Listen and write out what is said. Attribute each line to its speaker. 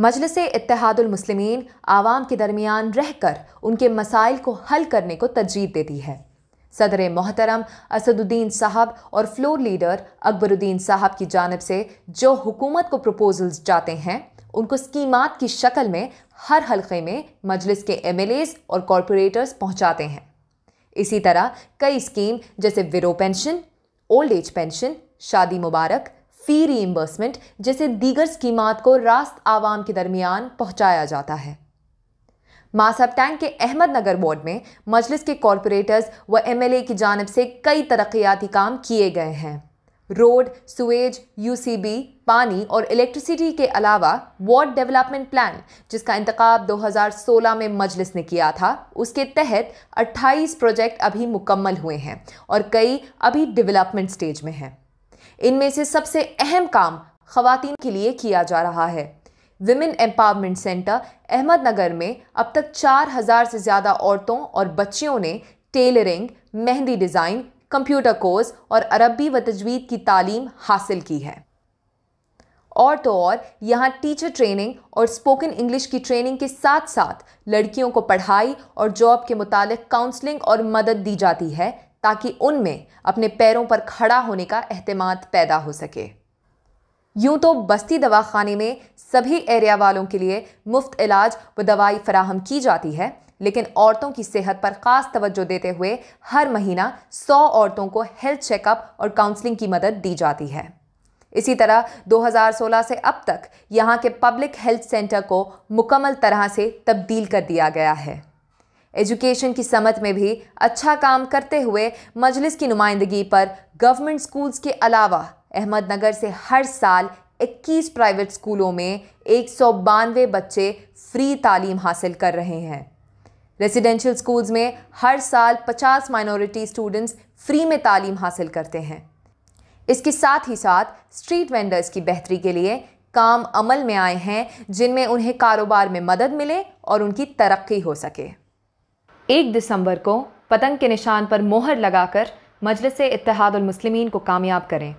Speaker 1: मजलिस इतिहादुलमसलिमिन आवाम के दरमियान रहकर उनके मसाइल को हल करने को तरजीह देती है सदर मोहतरम असदुद्दीन साहब और फ्लोर लीडर अकबरुद्दीन साहब की जानब से जो हुकूमत को प्रपोजल्स जाते हैं उनको स्कीमात की शक्ल में हर हलक़े में मजलिस के एम और कॉरपोरेटर्स पहुँचाते हैं इसी तरह कई स्कीम जैसे विरो पेंशन ओल्ड एज पेंशन शादी मुबारक फ़ी रीइम्बर्समेंट जैसे दीगर स्कीमात को रास्त आवाम के दरमियान पहुँचाया जाता है मासब टैंक के अहमदनगर वार्ड में मजलिस के कॉरपोरेटर्स व एमएलए की जानब से कई तरक्याती काम किए गए हैं रोड सुएज यूसीबी पानी और इलेक्ट्रिसिटी के अलावा वार्ड डेवलपमेंट प्लान जिसका इंतखब 2016 में मजलिस ने किया था उसके तहत 28 प्रोजेक्ट अभी मुकम्मल हुए हैं और कई अभी डेवलपमेंट स्टेज में हैं इनमें से सबसे अहम काम खातन के लिए किया जा रहा है विमेन एम्पावरमेंट सेंटर अहमदनगर में अब तक चार हज़ार से ज़्यादा औरतों और बच्चियों ने tailoring mehndi design computer course और अरबी व तजवीद की तालीम हासिल की है और तो और यहाँ टीचर ट्रेनिंग और स्पोकन इंग्लिश की ट्रेनिंग के साथ साथ लड़कियों को पढ़ाई और जॉब के मुतालिक काउंसलिंग और मदद दी जाती है ताकि उनमें अपने पैरों पर खड़ा होने का अहतमाद पैदा हो सके यूं तो बस्ती दवाखाने में सभी एरिया वालों के लिए मुफ्त इलाज व दवाई फराहम की जाती है लेकिन औरतों की सेहत पर ख़ास तवज्जो देते हुए हर महीना 100 औरतों को हेल्थ चेकअप और काउंसलिंग की मदद दी जाती है इसी तरह 2016 से अब तक यहाँ के पब्लिक हेल्थ सेंटर को मुकम्मल तरह से तब्दील कर दिया गया है एजुकेशन की समत में भी अच्छा काम करते हुए मजलिस की नुमाइंदगी पर गवर्नमेंट स्कूल्स के अलावा अहमदनगर से हर साल 21 प्राइवेट स्कूलों में एक बच्चे फ्री तालीम हासिल कर रहे हैं रेजिडेंशियल स्कूल्स में हर साल 50 माइनॉरिटी स्टूडेंट्स फ्री में तालीम हासिल करते हैं इसके साथ ही साथ स्ट्रीट वेंडर्स की बेहतरी के लिए काम अमल में आए हैं जिनमें उन्हें कारोबार में मदद मिले और उनकी तरक्की हो सके एक दिसंबर को पतंग के निशान पर मोहर लगाकर मजलिस इतिहादलमसलमिन को कामयाब करें